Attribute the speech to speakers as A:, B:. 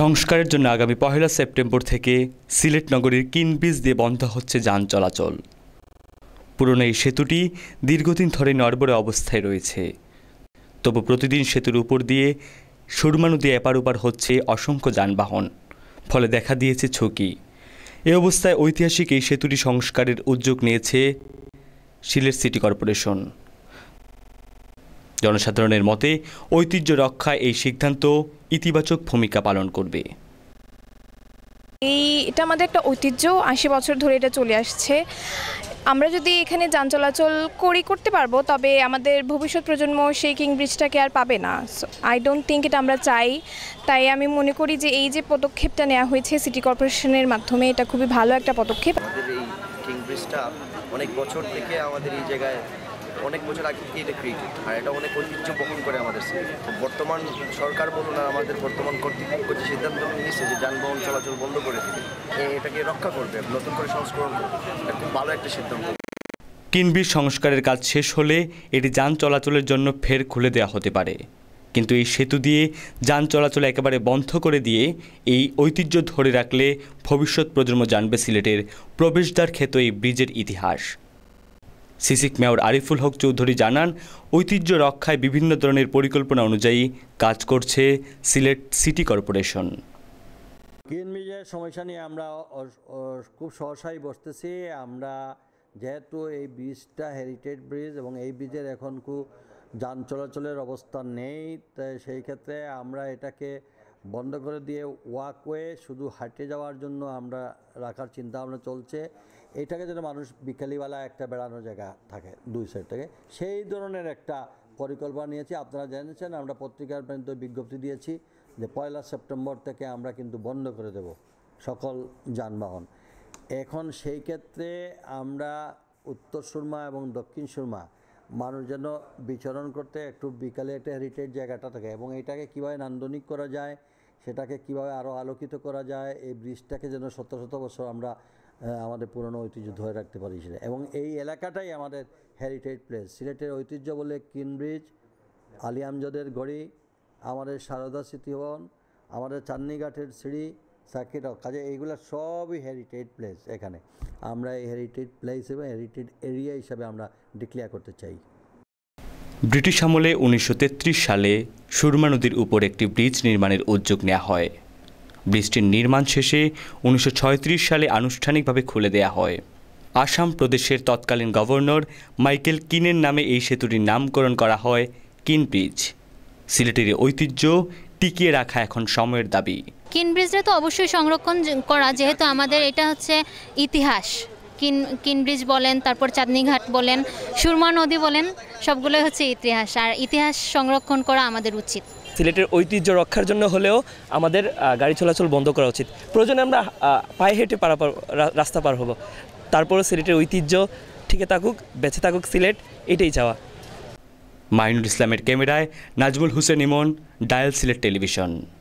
A: সংস্কারের জন্য আগামী পহেলা সেপ্টেম্বর থেকে সিলেট নগরীর কিনব্রিজ দিয়ে বন্ধ হচ্ছে যান চলাচল পুরনো এই সেতুটি দীর্ঘদিন ধরে নড়বড়ে অবস্থায় রয়েছে তবু প্রতিদিন সেতুর উপর দিয়ে সুরমানু দিয়ে এপার ওপার হচ্ছে অসংখ্য যানবাহন ফলে দেখা দিয়েছে ছকি এ অবস্থায় ঐতিহাসিক এই সেতুটি সংস্কারের উদ্যোগ নিয়েছে সিলেট সিটি কর্পোরেশন জনসাধারণের মতে ঐতিহ্য রক্ষায় এই সিদ্ধান্ত ইতিবাচক ভূমিকা পালন করবে
B: এই এটা আমাদের একটা ঐতিহ্য আশি বছর ধরে এটা চলে আসছে আমরা যদি এখানে যান চলাচল করি করতে পারবো তবে আমাদের ভবিষ্যৎ প্রজন্ম সেই কিং ব্রিজটাকে আর পাবে না আই ডোন্ট থিঙ্ক এটা আমরা চাই তাই আমি মনে করি যে এই যে পদক্ষেপটা নেওয়া হয়েছে সিটি কর্পোরেশনের মাধ্যমে এটা খুবই ভালো একটা পদক্ষেপ আমাদের এই কিং ব্রিজটা অনেক বছর থেকে আমাদের এই জায়গায় অনেক বছর আগে থেকে এটা ক্রিকেট আর এটা অনেক ঐতিহ্য বহন করে আমাদের বর্তমান সরকার বলুন আর আমাদের বর্তমান কর্তৃপক্ষ যে সিদ্ধান্ত নিয়েছে যে যানবাহন চলাচল বন্ধ করে দিবে এটাকে রক্ষা করবে নতুন করে সংস্করণ করবে এটা খুব ভালো একটা সিদ্ধান্ত
A: কিনবির সংস্কারের কাজ শেষ হলে এটি যান চলাচলের জন্য ফের খুলে দেওয়া হতে পারে কিন্তু এই সেতু দিয়ে যান চলাচল একেবারে বন্ধ করে দিয়ে এই ঐতিহ্য ধরে রাখলে ভবিষ্যৎ প্রজন্ম জানবে সিলেটের প্রবেশদ্বার ক্ষেত্র এই ব্রিজের ইতিহাস সিসিক মেয়র আরিফুল হক চৌধুরী জানান ঐতিহ্য রক্ষায় বিভিন্ন ধরনের পরিকল্পনা অনুযায়ী কাজ করছে সিলেট সিটি কর্পোরেশন
B: গ্রিন মিডিয়ার সমস্যা নিয়ে আমরা খুব সহসাই বসতেছি আমরা যেহেতু এই ব্রিজটা হেরিটেজ ব্রিজ এবং এই ব্রিজের এখন খুব যান চলাচলের অবস্থা নেই তাই সেই ক্ষেত্রে আমরা এটাকে বন্ধ করে দিয়ে ওয়াকওয়ে শুধু হাঁটে যাওয়ার জন্য আমরা রাখার চিন্তা ভাবনা চলছে এটাকে যেন মানুষ বিকালিবেলা একটা বেড়ানোর জায়গা থাকে দুই সাইড থেকে সেই ধরনের একটা পরিকল্পনা নিয়েছি আপনারা জেনেছেন আমরা পত্রিকার পর্যন্ত বিজ্ঞপ্তি দিয়েছি যে পয়লা সেপ্টেম্বর থেকে আমরা কিন্তু বন্ধ করে দেব সকল যানবাহন এখন সেই ক্ষেত্রে আমরা উত্তর সুরমা এবং দক্ষিণ সুরমা মানুষ যেন বিচরণ করতে একটু বিকালে একটা হেরিটেজ জায়গাটা থাকে এবং এটাকে কীভাবে নান্দনিক করা যায় সেটাকে কিভাবে আরও আলোকিত করা যায় এই ব্রিজটাকে যেন শত শত বছর আমরা আমাদের পুরনো ঐতিহ্য ধরে রাখতে পারি সেটা এবং এই এলাকাটাই আমাদের হেরিটেজ প্লেস সিলেটের ঐতিহ্য বলে কিনব্রিজ আলিয়ামজদের গড়ি আমাদের সারদা স্মৃতিভবন আমাদের চান্নিঘাটের সিঁড়ি সার্কিট কাজে এইগুলো সবই হেরিটেজ প্লেস এখানে আমরা এই হেরিটেজ প্লেস এবং হেরিটেজ এরিয়া হিসাবে আমরা ডিক্লেয়ার করতে চাই
A: ব্রিটিশ আমলে উনিশশো সালে সুরমা নদীর উপর একটি ব্রিজ নির্মাণের উদ্যোগ নেওয়া হয় ব্রিজটির নির্মাণ শেষে উনিশশো সালে আনুষ্ঠানিকভাবে খুলে দেয়া হয় আসাম প্রদেশের তৎকালীন গভর্নর মাইকেল কিনের নামে এই সেতুটির নামকরণ করা হয় কিন ব্রিজ সিলেটের ঐতিহ্য টিকিয়ে রাখা এখন সময়ের দাবি
B: কিন ব্রিজটা তো অবশ্যই সংরক্ষণ করা যেহেতু আমাদের এটা হচ্ছে ইতিহাস কিন কিনব্রিজ বলেন তারপর চাঁদনিঘাট বলেন সুরমা নদী বলেন সবগুলোই হচ্ছে ইতিহাস আর ইতিহাস সংরক্ষণ করা আমাদের উচিত
A: সিলেটের ঐতিহ্য রক্ষার জন্য হলেও আমাদের গাড়ি চলাচল বন্ধ করা উচিত প্রয়োজনে আমরা পায়ে হেঁটে পারাপার রাস্তা পার হব তারপরও সিলেটের ঐতিহ্য ঠিকে থাকুক বেঁচে থাকুক সিলেট এটাই চাওয়া মাইনুল ইসলামের ক্যামেরায় নাজমুল হুসেন ইমন ডায়াল সিলেট টেলিভিশন